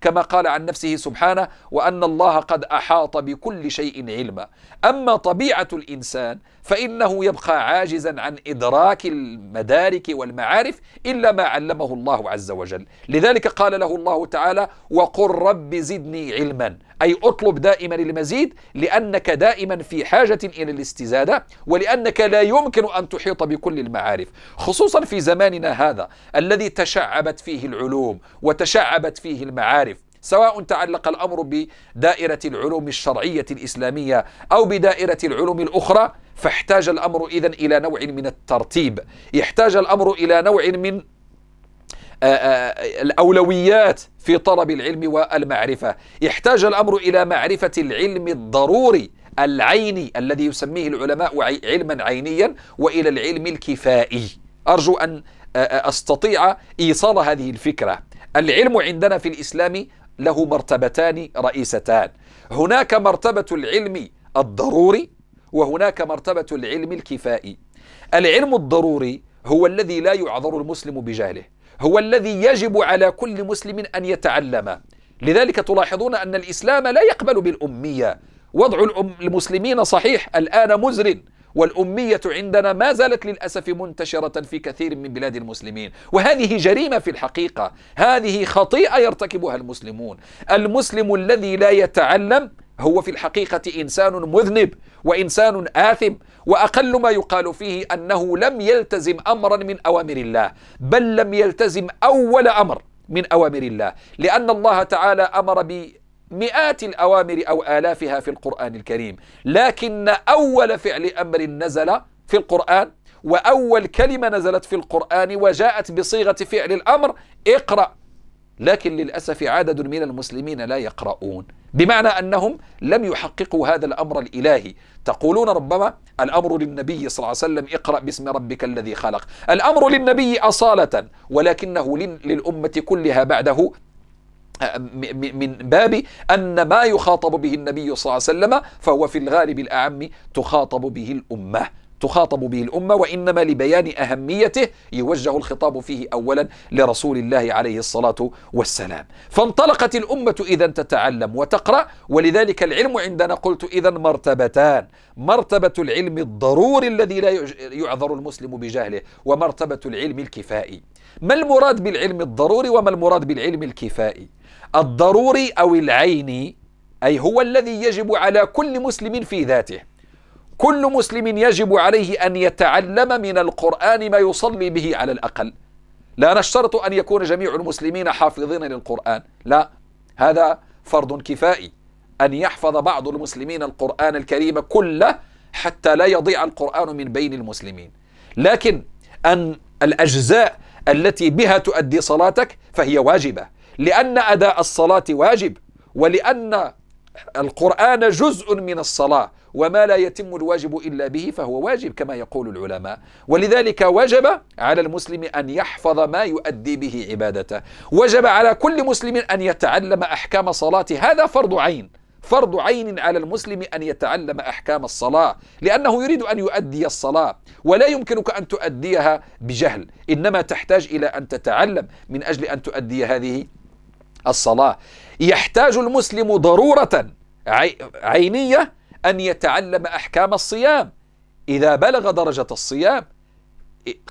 كما قال عن نفسه سبحانه وان الله قد احاط بكل شيء علما اما طبيعه الانسان فانه يبقى عاجزا عن ادراك المدارك والمعارف الا ما علمه الله عز وجل لذلك قال له الله تعالى وقل رب زدني علما أي أطلب دائما المزيد لأنك دائما في حاجة إلى الاستزادة ولأنك لا يمكن أن تحيط بكل المعارف خصوصا في زماننا هذا الذي تشعبت فيه العلوم وتشعبت فيه المعارف سواء تعلق الامر بدائره العلوم الشرعيه الاسلاميه او بدائره العلوم الاخرى فاحتاج الامر اذا الى نوع من الترتيب يحتاج الامر الى نوع من آه، آه، آه، الأولويات في طلب العلم والمعرفة احتاج الأمر إلى معرفة العلم الضروري العيني الذي يسميه العلماء علما عينيا وإلى العلم الكفائي أرجو أن أستطيع إيصال هذه الفكرة العلم عندنا في الإسلام له مرتبتان رئيستان هناك مرتبة العلم الضروري وهناك مرتبة العلم الكفائي العلم الضروري هو الذي لا يعذر المسلم بجهله هو الذي يجب على كل مسلم أن يتعلم لذلك تلاحظون أن الإسلام لا يقبل بالأمية وضع المسلمين صحيح الآن مزر والأمية عندنا ما زالت للأسف منتشرة في كثير من بلاد المسلمين وهذه جريمة في الحقيقة هذه خطيئة يرتكبها المسلمون المسلم الذي لا يتعلم هو في الحقيقة إنسان مذنب وإنسان آثم وأقل ما يقال فيه أنه لم يلتزم أمرا من أوامر الله بل لم يلتزم أول أمر من أوامر الله لأن الله تعالى أمر بمئات الأوامر أو آلافها في القرآن الكريم لكن أول فعل أمر نزل في القرآن وأول كلمة نزلت في القرآن وجاءت بصيغة فعل الأمر اقرأ لكن للأسف عدد من المسلمين لا يقرؤون بمعنى أنهم لم يحققوا هذا الأمر الإلهي تقولون ربما الأمر للنبي صلى الله عليه وسلم اقرأ باسم ربك الذي خلق الأمر للنبي أصالة ولكنه للأمة كلها بعده آه، من باب أن ما يخاطب به النبي صلى الله عليه وسلم فهو في الغالب الأعم تخاطب به الأمة تخاطب به الأمة وإنما لبيان أهميته يوجه الخطاب فيه أولا لرسول الله عليه الصلاة والسلام فانطلقت الأمة إذا تتعلم وتقرأ ولذلك العلم عندنا قلت إذا مرتبتان مرتبة العلم الضروري الذي لا يعذر المسلم بجهله ومرتبة العلم الكفائي ما المراد بالعلم الضروري وما المراد بالعلم الكفائي الضروري أو العيني أي هو الذي يجب على كل مسلم في ذاته كل مسلم يجب عليه أن يتعلم من القرآن ما يصلي به على الأقل لا نشترط أن يكون جميع المسلمين حافظين للقرآن لا هذا فرض كفائي أن يحفظ بعض المسلمين القرآن الكريم كله حتى لا يضيع القرآن من بين المسلمين لكن أن الأجزاء التي بها تؤدي صلاتك فهي واجبة لأن أداء الصلاة واجب ولأن القرآن جزء من الصلاة وما لا يتم الواجب إلا به فهو واجب كما يقول العلماء ولذلك وجب على المسلم أن يحفظ ما يؤدي به عبادته وجب على كل مسلم أن يتعلم أحكام صلاته هذا فرض عين فرض عين على المسلم أن يتعلم أحكام الصلاة لأنه يريد أن يؤدي الصلاة ولا يمكنك أن تؤديها بجهل إنما تحتاج إلى أن تتعلم من أجل أن تؤدي هذه الصلاة يحتاج المسلم ضرورة عينية أن يتعلم أحكام الصيام إذا بلغ درجة الصيام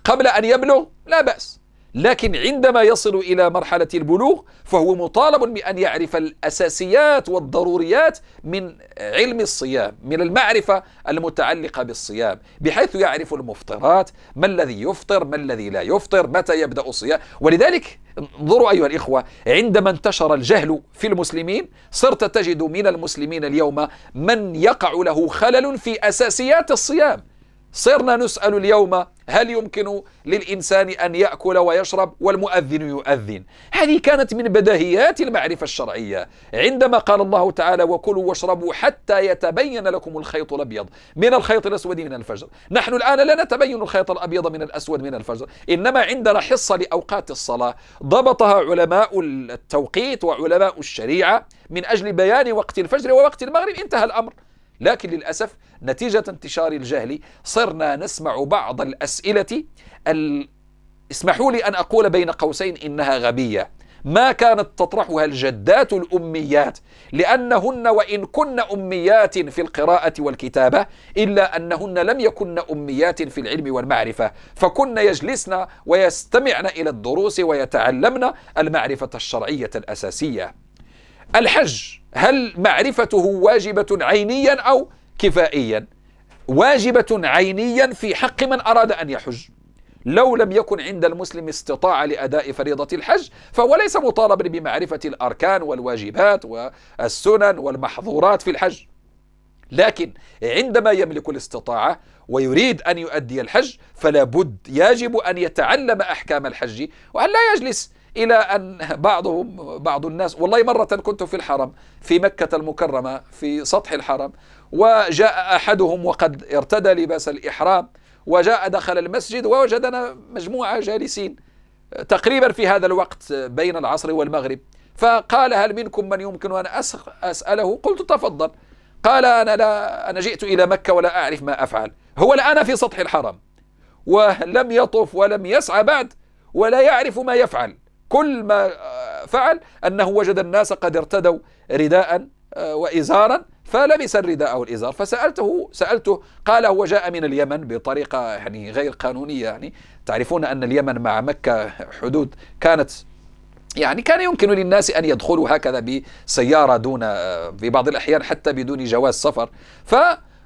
قبل أن يبلغ لا بأس لكن عندما يصل الى مرحله البلوغ فهو مطالب بان يعرف الاساسيات والضروريات من علم الصيام، من المعرفه المتعلقه بالصيام، بحيث يعرف المفطرات، ما الذي يفطر، ما الذي لا يفطر، متى يبدا الصيام، ولذلك انظروا ايها الاخوه، عندما انتشر الجهل في المسلمين، صرت تجد من المسلمين اليوم من يقع له خلل في اساسيات الصيام. صرنا نسال اليوم هل يمكن للإنسان أن يأكل ويشرب والمؤذن يؤذن هذه كانت من بدهيات المعرفة الشرعية عندما قال الله تعالى وكلوا واشربوا حتى يتبين لكم الخيط الأبيض من الخيط الأسود من الفجر نحن الآن لا نتبين الخيط الأبيض من الأسود من الفجر إنما عندنا حصة لأوقات الصلاة ضبطها علماء التوقيت وعلماء الشريعة من أجل بيان وقت الفجر ووقت المغرب انتهى الأمر لكن للأسف نتيجة انتشار الجهل صرنا نسمع بعض الأسئلة ال... اسمحوا لي أن أقول بين قوسين إنها غبية ما كانت تطرحها الجدات الأميات لأنهن وإن كن أميات في القراءة والكتابة إلا أنهن لم يكن أميات في العلم والمعرفة فكن يجلسن ويستمعن إلى الدروس ويتعلمن المعرفة الشرعية الأساسية الحج هل معرفته واجبة عينيا أو كفائيا واجبة عينيا في حق من أراد أن يحج لو لم يكن عند المسلم استطاعة لأداء فريضة الحج فهو ليس مطالبا بمعرفة الأركان والواجبات والسنن والمحظورات في الحج لكن عندما يملك الاستطاعة ويريد أن يؤدي الحج فلا بد يجب أن يتعلم أحكام الحج وأن لا يجلس إلى أن بعضهم بعض الناس والله مرة كنت في الحرم في مكة المكرمة في سطح الحرم وجاء أحدهم وقد ارتدى لباس الإحرام وجاء دخل المسجد ووجدنا مجموعة جالسين تقريبا في هذا الوقت بين العصر والمغرب فقال هل منكم من يمكن أن أسأله قلت تفضل قال أنا, لا أنا جئت إلى مكة ولا أعرف ما أفعل هو الآن في سطح الحرم ولم يطف ولم يسعى بعد ولا يعرف ما يفعل كل ما آه، فعل أنه وجد الناس قد ارتدوا رداء آه، وإزارا فلبس الرداء والإزار فسألته سألته قال هو جاء من اليمن بطريقة يعني غير قانونية يعني تعرفون أن اليمن مع مكة حدود كانت يعني كان يمكن للناس أن يدخلوا هكذا بسيارة دون آه، في بعض الأحيان حتى بدون جواز سفر ف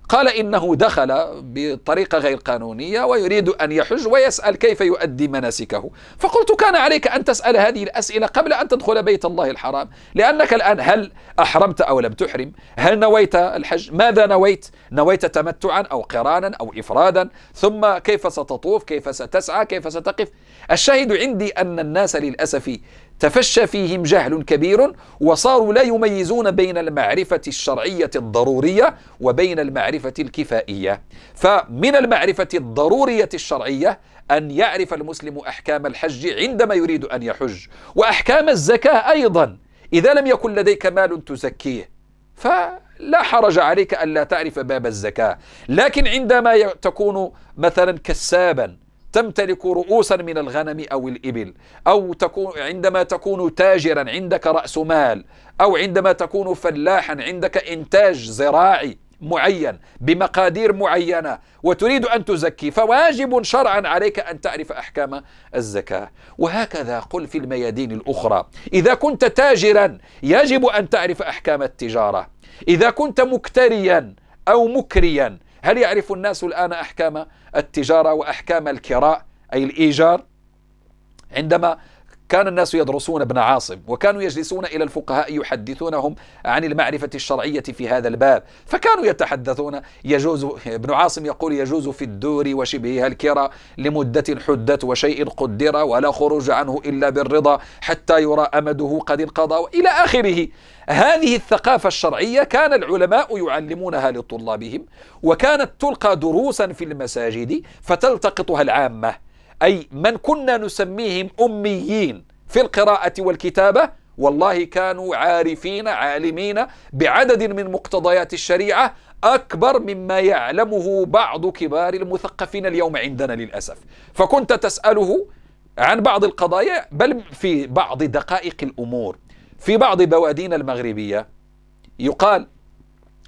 قال إنه دخل بطريقة غير قانونية ويريد أن يحج ويسأل كيف يؤدي مناسكه فقلت كان عليك أن تسأل هذه الأسئلة قبل أن تدخل بيت الله الحرام لأنك الآن هل أحرمت أو لم تحرم هل نويت الحج ماذا نويت نويت تمتعا أو قرانا أو إفرادا ثم كيف ستطوف كيف ستسعى كيف ستقف الشاهد عندي أن الناس للأسف تفشى فيهم جهل كبير وصاروا لا يميزون بين المعرفة الشرعية الضرورية وبين المعرفة الكفائية فمن المعرفة الضرورية الشرعية أن يعرف المسلم أحكام الحج عندما يريد أن يحج وأحكام الزكاة أيضا إذا لم يكن لديك مال تزكيه فلا حرج عليك ألا تعرف باب الزكاة لكن عندما تكون مثلا كسابا تمتلك رؤوسا من الغنم أو الإبل أو تكون عندما تكون تاجرا عندك رأس مال أو عندما تكون فلاحا عندك إنتاج زراعي معين بمقادير معينه وتريد ان تزكي فواجب شرعا عليك ان تعرف احكام الزكاه وهكذا قل في الميادين الاخرى اذا كنت تاجرا يجب ان تعرف احكام التجاره اذا كنت مكتريا او مكريا هل يعرف الناس الآن أحكام التجارة وأحكام الكراء أي الإيجار عندما كان الناس يدرسون ابن عاصم وكانوا يجلسون إلى الفقهاء يحدثونهم عن المعرفة الشرعية في هذا الباب فكانوا يتحدثون يجوز ابن عاصم يقول يجوز في الدور وشبهها الكرى لمدة حدت وشيء قدر ولا خروج عنه إلا بالرضا حتى يرى أمده قد انقضى إلى آخره هذه الثقافة الشرعية كان العلماء يعلمونها لطلابهم وكانت تلقى دروسا في المساجد فتلتقطها العامة أي من كنا نسميهم أميين في القراءة والكتابة والله كانوا عارفين عالمين بعدد من مقتضيات الشريعة أكبر مما يعلمه بعض كبار المثقفين اليوم عندنا للأسف فكنت تسأله عن بعض القضايا بل في بعض دقائق الأمور في بعض بوادينا المغربية يقال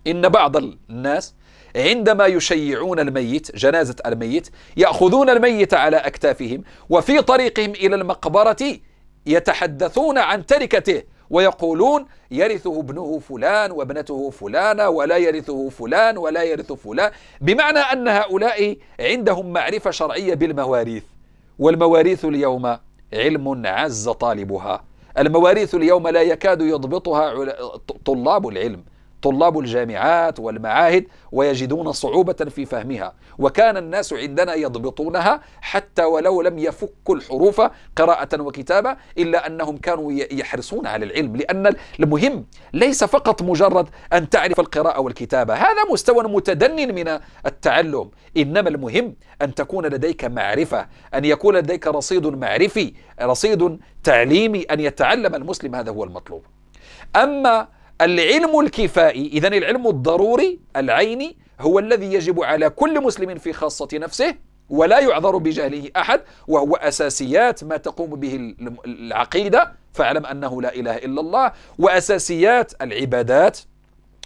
إن بعض الناس عندما يشيعون الميت جنازة الميت يأخذون الميت على أكتافهم وفي طريقهم إلى المقبرة يتحدثون عن تركته ويقولون يرثه ابنه فلان وابنته فلانة ولا يرثه فلان ولا يرث فلان بمعنى أن هؤلاء عندهم معرفة شرعية بالمواريث والمواريث اليوم علم عز طالبها المواريث اليوم لا يكاد يضبطها طلاب العلم طلاب الجامعات والمعاهد ويجدون صعوبة في فهمها وكان الناس عندنا يضبطونها حتى ولو لم يفكوا الحروف قراءة وكتابة إلا أنهم كانوا يحرصون على العلم لأن المهم ليس فقط مجرد أن تعرف القراءة والكتابة هذا مستوى متدن من التعلم إنما المهم أن تكون لديك معرفة أن يكون لديك رصيد معرفي رصيد تعليمي أن يتعلم المسلم هذا هو المطلوب أما العلم الكفائي إذا العلم الضروري العيني هو الذي يجب على كل مسلم في خاصة نفسه ولا يعذر بجهله أحد وهو أساسيات ما تقوم به العقيدة فاعلم أنه لا إله إلا الله وأساسيات العبادات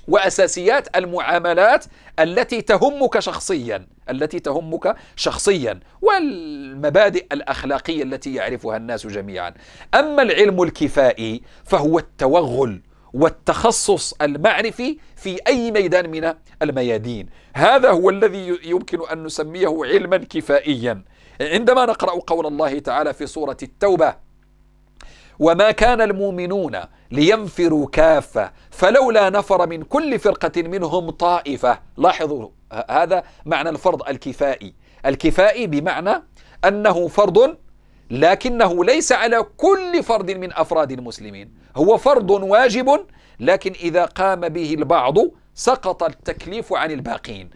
وأساسيات المعاملات التي تهمك شخصيا التي تهمك شخصيا والمبادئ الأخلاقية التي يعرفها الناس جميعا أما العلم الكفائي فهو التوغل والتخصص المعرفي في أي ميدان من الميادين هذا هو الذي يمكن أن نسميه علما كفائيا عندما نقرأ قول الله تعالى في سورة التوبة وما كان المؤمنون لينفروا كافة فلولا نفر من كل فرقة منهم طائفة لاحظوا هذا معنى الفرض الكفائي الكفائي بمعنى أنه فرض لكنه ليس على كل فرد من أفراد المسلمين هو فرض واجب لكن إذا قام به البعض سقط التكليف عن الباقين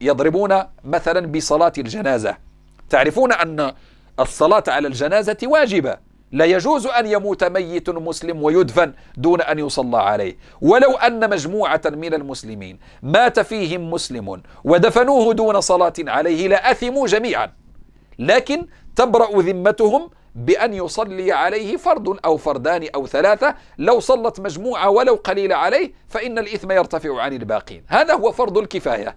يضربون مثلا بصلاة الجنازة تعرفون أن الصلاة على الجنازة واجبة لا يجوز أن يموت ميت مسلم ويدفن دون أن يصلى عليه ولو أن مجموعة من المسلمين مات فيهم مسلم ودفنوه دون صلاة عليه لأثموا جميعا لكن تبرأ ذمتهم بأن يصلي عليه فرد أو فردان أو ثلاثة لو صلت مجموعة ولو قليلة عليه فإن الإثم يرتفع عن الباقين هذا هو فرض الكفاية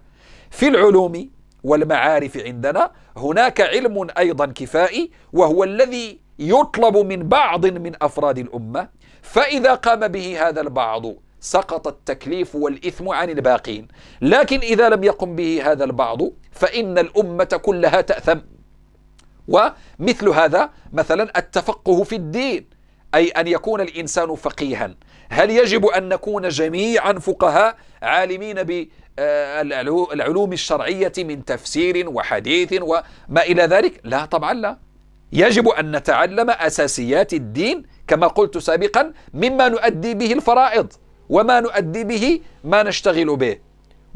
في العلوم والمعارف عندنا هناك علم أيضا كفائي وهو الذي يطلب من بعض من أفراد الأمة فإذا قام به هذا البعض سقط التكليف والإثم عن الباقين لكن إذا لم يقم به هذا البعض فإن الأمة كلها تأثم ومثل هذا مثلا التفقه في الدين أي أن يكون الإنسان فقيها هل يجب أن نكون جميعا فقهاء عالمين بالعلوم آه، الشرعية من تفسير وحديث وما إلى ذلك لا طبعا لا يجب أن نتعلم أساسيات الدين كما قلت سابقا مما نؤدي به الفرائض وما نؤدي به ما نشتغل به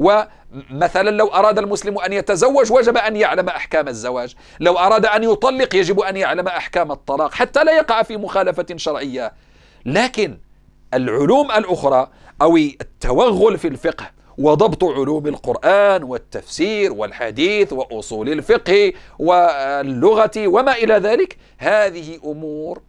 ومثلا لو أراد المسلم أن يتزوج وجب أن يعلم أحكام الزواج لو أراد أن يطلق يجب أن يعلم أحكام الطلاق حتى لا يقع في مخالفة شرعية لكن العلوم الأخرى أو التوغل في الفقه وضبط علوم القرآن والتفسير والحديث وأصول الفقه واللغة وما إلى ذلك هذه أمور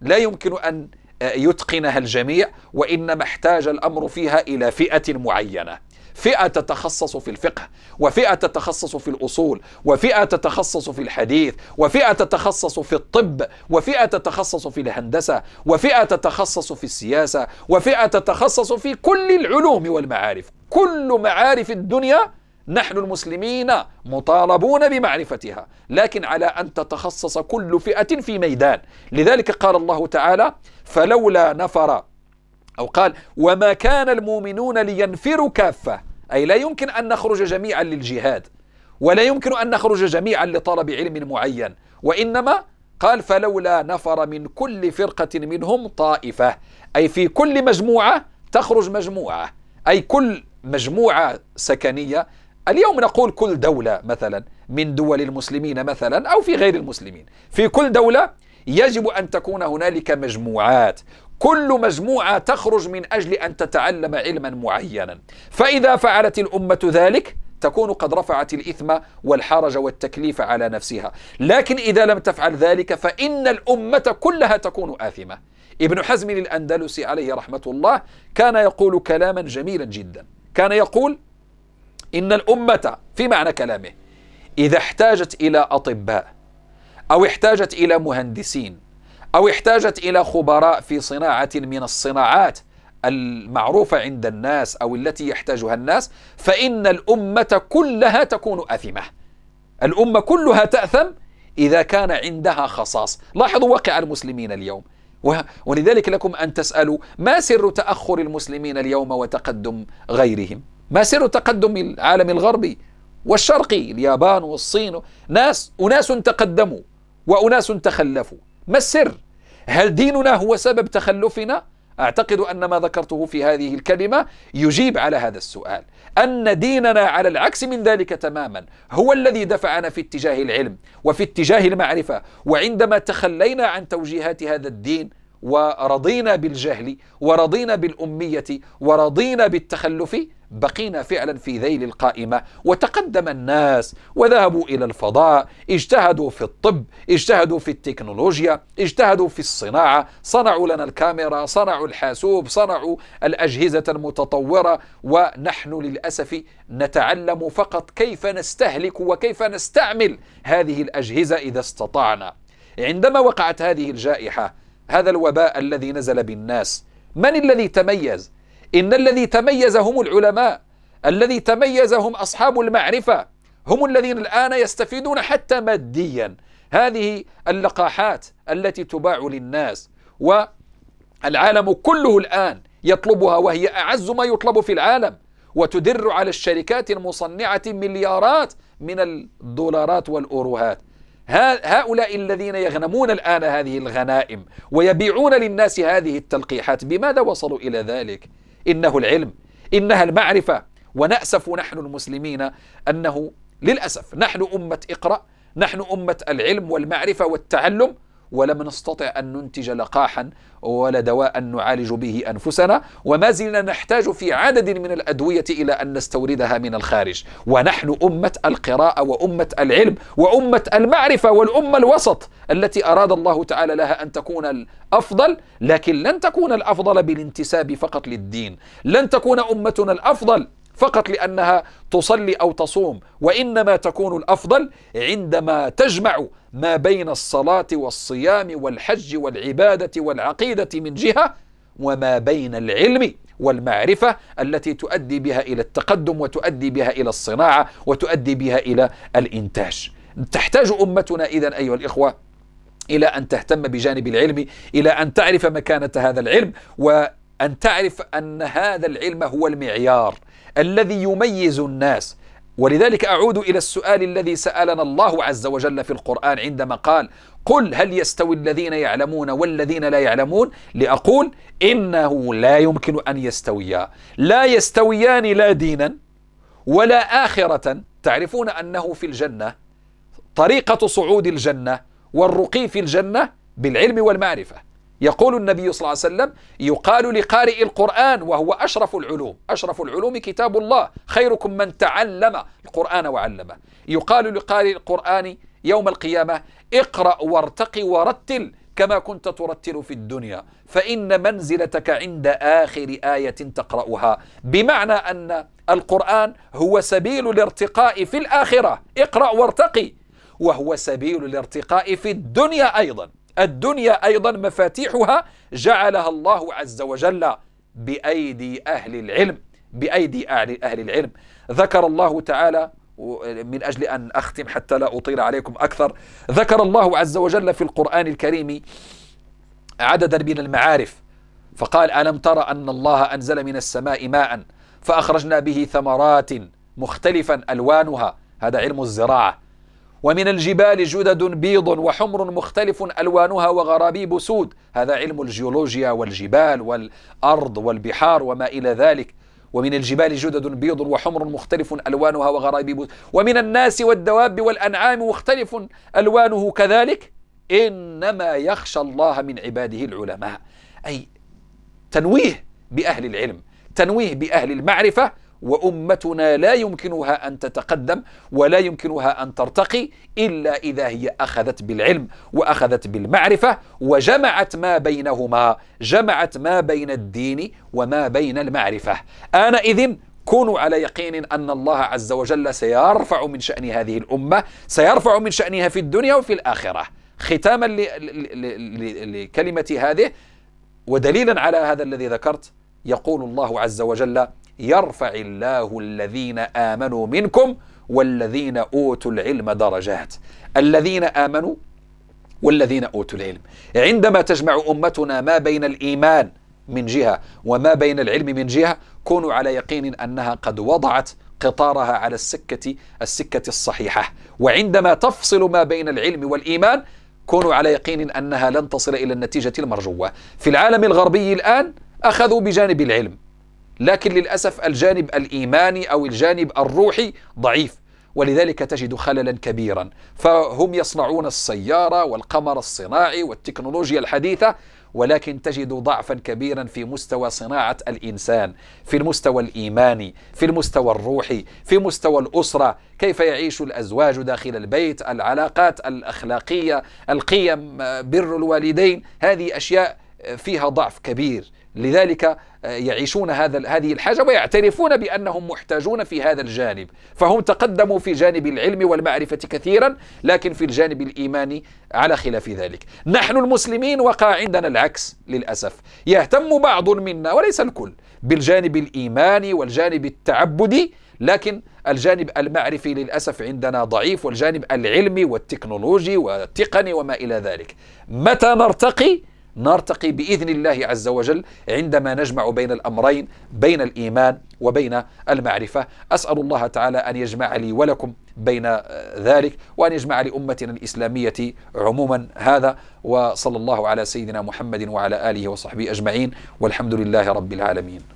لا يمكن أن يتقنها الجميع وانما احتاج الامر فيها الى فئه معينه فئه تتخصص في الفقه وفئه تتخصص في الاصول وفئه تتخصص في الحديث وفئه تتخصص في الطب وفئه تتخصص في الهندسه وفئه تتخصص في السياسه وفئه تتخصص في كل العلوم والمعارف كل معارف الدنيا نحن المسلمين مطالبون بمعرفتها لكن على أن تتخصص كل فئة في ميدان لذلك قال الله تعالى فلولا نفر أو قال وما كان المؤمنون لينفروا كافة أي لا يمكن أن نخرج جميعا للجهاد ولا يمكن أن نخرج جميعا لطلب علم معين وإنما قال فلولا نفر من كل فرقة منهم طائفة أي في كل مجموعة تخرج مجموعة أي كل مجموعة سكنية اليوم نقول كل دولة مثلا من دول المسلمين مثلا أو في غير المسلمين في كل دولة يجب أن تكون هنالك مجموعات كل مجموعة تخرج من أجل أن تتعلم علما معينا فإذا فعلت الأمة ذلك تكون قد رفعت الإثم والحرج والتكليف على نفسها لكن إذا لم تفعل ذلك فإن الأمة كلها تكون آثمة ابن حزم الأندلسي عليه رحمة الله كان يقول كلاما جميلا جدا كان يقول إن الأمة في معنى كلامه إذا احتاجت إلى أطباء أو احتاجت إلى مهندسين أو احتاجت إلى خبراء في صناعة من الصناعات المعروفة عند الناس أو التي يحتاجها الناس فإن الأمة كلها تكون آثمة الأمة كلها تأثم إذا كان عندها خصاص لاحظوا واقع المسلمين اليوم ولذلك لكم أن تسألوا ما سر تأخر المسلمين اليوم وتقدم غيرهم ما سر تقدم العالم الغربي والشرقي اليابان والصين ناس أناس تقدموا وأناس تخلفوا ما السر؟ هل ديننا هو سبب تخلفنا؟ أعتقد أن ما ذكرته في هذه الكلمة يجيب على هذا السؤال أن ديننا على العكس من ذلك تماما هو الذي دفعنا في اتجاه العلم وفي اتجاه المعرفة وعندما تخلينا عن توجيهات هذا الدين ورضينا بالجهل ورضينا بالأمية ورضينا بالتخلف بقينا فعلا في ذيل القائمة وتقدم الناس وذهبوا إلى الفضاء اجتهدوا في الطب اجتهدوا في التكنولوجيا اجتهدوا في الصناعة صنعوا لنا الكاميرا صنعوا الحاسوب صنعوا الأجهزة المتطورة ونحن للأسف نتعلم فقط كيف نستهلك وكيف نستعمل هذه الأجهزة إذا استطعنا عندما وقعت هذه الجائحة هذا الوباء الذي نزل بالناس من الذي تميز ان الذي تميز هم العلماء الذي تميز هم اصحاب المعرفه هم الذين الان يستفيدون حتى ماديا هذه اللقاحات التي تباع للناس والعالم كله الان يطلبها وهي اعز ما يطلب في العالم وتدر على الشركات المصنعه مليارات من الدولارات والاوروهات هؤلاء الذين يغنمون الآن هذه الغنائم ويبيعون للناس هذه التلقيحات بماذا وصلوا إلى ذلك؟ إنه العلم إنها المعرفة ونأسف نحن المسلمين أنه للأسف نحن أمة إقرأ نحن أمة العلم والمعرفة والتعلم ولم نستطع أن ننتج لقاحا ولا دواء نعالج به أنفسنا وما زلنا نحتاج في عدد من الأدوية إلى أن نستوردها من الخارج ونحن أمة القراءة وأمة العلم وأمة المعرفة والأمة الوسط التي أراد الله تعالى لها أن تكون الأفضل لكن لن تكون الأفضل بالانتساب فقط للدين لن تكون أمتنا الأفضل فقط لأنها تصلي أو تصوم وإنما تكون الأفضل عندما تجمع ما بين الصلاة والصيام والحج والعبادة والعقيدة من جهة وما بين العلم والمعرفة التي تؤدي بها إلى التقدم وتؤدي بها إلى الصناعة وتؤدي بها إلى الإنتاج تحتاج أمتنا إذا أيها الإخوة إلى أن تهتم بجانب العلم إلى أن تعرف مكانة هذا العلم وأن تعرف أن هذا العلم هو المعيار الذي يميز الناس ولذلك أعود إلى السؤال الذي سألنا الله عز وجل في القرآن عندما قال قل هل يستوي الذين يعلمون والذين لا يعلمون لأقول إنه لا يمكن أن يستويا لا يستويان لا دينا ولا آخرة تعرفون أنه في الجنة طريقة صعود الجنة والرقي في الجنة بالعلم والمعرفة يقول النبي صلى الله عليه وسلم يقال لقارئ القرآن وهو أشرف العلوم أشرف العلوم كتاب الله خيركم من تعلم القرآن وعلمه يقال لقارئ القرآن يوم القيامة اقرأ وارتق ورتل كما كنت ترتل في الدنيا فإن منزلتك عند آخر آية تقرأها بمعنى أن القرآن هو سبيل الارتقاء في الآخرة اقرأ وارتقي وهو سبيل الارتقاء في الدنيا أيضا الدنيا أيضا مفاتيحها جعلها الله عز وجل بأيدي أهل العلم بأيدي أهل العلم ذكر الله تعالى من أجل أن أختم حتى لا أطيل عليكم أكثر ذكر الله عز وجل في القرآن الكريم عددا من المعارف فقال ألم ترى أن الله أنزل من السماء ماء فأخرجنا به ثمرات مختلفا ألوانها هذا علم الزراعة ومن الجبال جدد بيض وحمر مختلف الوانها وغرابيب سود هذا علم الجيولوجيا والجبال والارض والبحار وما الى ذلك ومن الجبال جدد بيض وحمر مختلف الوانها وغرابيب ومن الناس والدواب والانعام مختلف الوانه كذلك انما يخشى الله من عباده العلماء اي تنويه باهل العلم تنويه باهل المعرفه وامتنا لا يمكنها ان تتقدم ولا يمكنها ان ترتقي الا اذا هي اخذت بالعلم واخذت بالمعرفه وجمعت ما بينهما جمعت ما بين الدين وما بين المعرفه انا اذن كونوا على يقين ان الله عز وجل سيرفع من شان هذه الامه سيرفع من شانها في الدنيا وفي الاخره ختاما لكلمه هذه ودليلا على هذا الذي ذكرت يقول الله عز وجل يرفع الله الذين امنوا منكم والذين اوتوا العلم درجات الذين امنوا والذين اوتوا العلم عندما تجمع امتنا ما بين الايمان من جهه وما بين العلم من جهه كونوا على يقين انها قد وضعت قطارها على السكه السكه الصحيحه وعندما تفصل ما بين العلم والايمان كونوا على يقين انها لن تصل الى النتيجه المرجوه في العالم الغربي الان اخذوا بجانب العلم لكن للاسف الجانب الايماني او الجانب الروحي ضعيف ولذلك تجد خللا كبيرا فهم يصنعون السياره والقمر الصناعي والتكنولوجيا الحديثه ولكن تجد ضعفا كبيرا في مستوى صناعه الانسان في المستوى الايماني في المستوى الروحي في مستوى الاسره كيف يعيش الازواج داخل البيت العلاقات الاخلاقيه القيم بر الوالدين هذه اشياء فيها ضعف كبير لذلك آه، يعيشون هذا هذه الحاجه ويعترفون بانهم محتاجون في هذا الجانب، فهم تقدموا في جانب العلم والمعرفه كثيرا، لكن في الجانب الايماني على خلاف ذلك. نحن المسلمين وقع عندنا العكس للاسف، يهتم بعض منا وليس الكل بالجانب الايماني والجانب التعبدي، لكن الجانب المعرفي للاسف عندنا ضعيف والجانب العلمي والتكنولوجي والتقني وما الى ذلك. متى نرتقي؟ نرتقي باذن الله عز وجل عندما نجمع بين الامرين بين الايمان وبين المعرفه اسال الله تعالى ان يجمع لي ولكم بين آه، ذلك وان يجمع لامتنا الاسلاميه عموما هذا وصلى الله على سيدنا محمد وعلى اله وصحبه اجمعين والحمد لله رب العالمين